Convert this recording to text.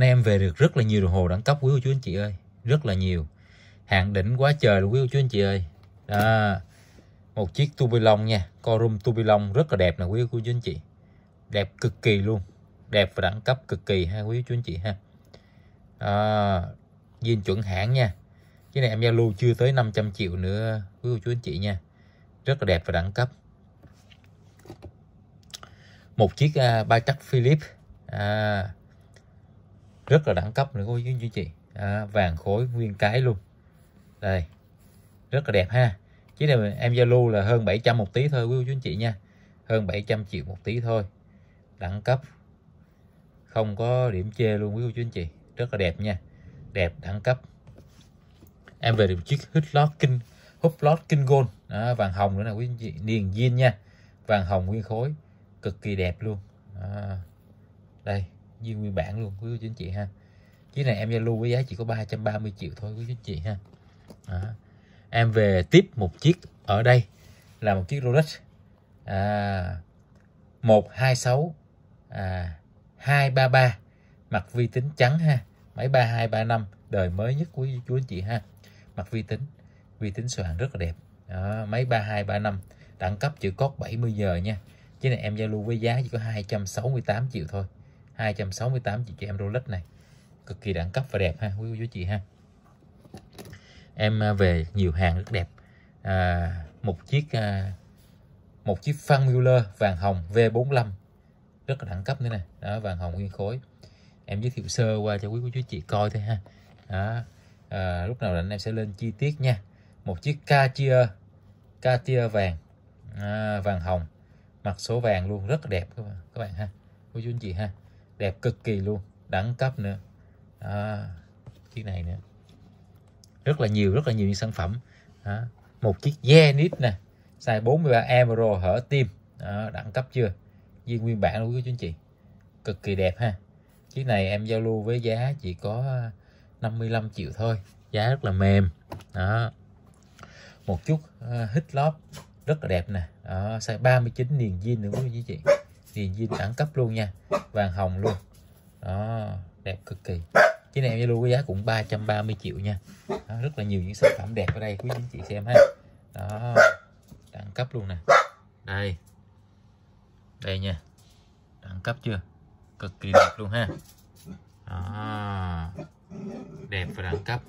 nay em về được rất là nhiều đồng hồ đẳng cấp quý cô chú anh chị ơi rất là nhiều hạng đỉnh quá trời luôn quý cô chú anh chị ơi đó một chiếc tubilon nha corum tubilon rất là đẹp nè quý cô chú anh chị đẹp cực kỳ luôn đẹp và đẳng cấp cực kỳ ha quý cô chú anh chị ha à, chuẩn hãng nha cái này em giao lưu chưa tới 500 triệu nữa quý cô chú anh chị nha rất là đẹp và đẳng cấp một chiếc uh, ba chắc Philip à, rất là đẳng cấp nữa cô chú anh chị à, vàng khối nguyên cái luôn đây rất là đẹp ha chỉ này em Zalo là hơn 700 một tí thôi quý cô chú anh chị nha hơn 700 triệu một tí thôi đẳng cấp không có điểm chê luôn quý cô chú anh chị rất là đẹp nha đẹp đẳng cấp em về được chiếc hút lót kinh hút lót kinh gold à, vàng hồng nữa nè quý anh chị niền zin nha vàng hồng nguyên khối cực kỳ đẹp luôn à, đây duyên nguyên bản luôn quý cô chú anh chị ha chiếc này em lưu với giá chỉ có 330 triệu thôi quý chú anh chị ha đó. em về tiếp một chiếc ở đây là một chiếc Rolex à, 126 à, 233 mặt vi tính trắng ha máy 3235 đời mới nhất quý chú anh chị ha mặt vi tính vi tính soạn rất là đẹp đó, máy 3235 đẳng cấp chữ cốt 70 giờ nha chiếc này em giao lưu với giá chỉ có 268 triệu thôi 268 chị, chị em Rolex này cực kỳ đẳng cấp và đẹp ha quý cô chú chị ha em à, về nhiều hàng rất đẹp à, một chiếc à, một chiếc Phan Mueller vàng hồng V45 rất là đẳng cấp nữa nè đó vàng hồng nguyên khối em giới thiệu sơ qua cho quý cô chú chị coi thôi ha đó. À, lúc nào anh em sẽ lên chi tiết nha một chiếc Cartier Cartier vàng à, vàng hồng mặt số vàng luôn rất đẹp các bạn các bạn ha cô chú anh chị ha đẹp cực kỳ luôn đẳng cấp nữa à, chiếc này nữa rất là nhiều rất là nhiều những sản phẩm à, một chiếc Zenith nè size 43 euro hở tim à, đẳng cấp chưa duy nguyên bản luôn quý anh chị cực kỳ đẹp ha chiếc này em giao lưu với giá chỉ có 55 à, triệu thôi giá rất là mềm đó một chút uh, hít lóp rất là đẹp nè đó, size 39 niền jean nữa quý anh chị viền zin đẳng cấp luôn nha vàng hồng luôn đó đẹp cực kỳ cái này Zalo có giá cũng 330 triệu nha đó, rất là nhiều những sản phẩm đẹp ở đây quý anh chị xem ha đó đẳng cấp luôn nè đây đây nha đẳng cấp chưa cực kỳ đẹp luôn ha đó. đẹp và đẳng cấp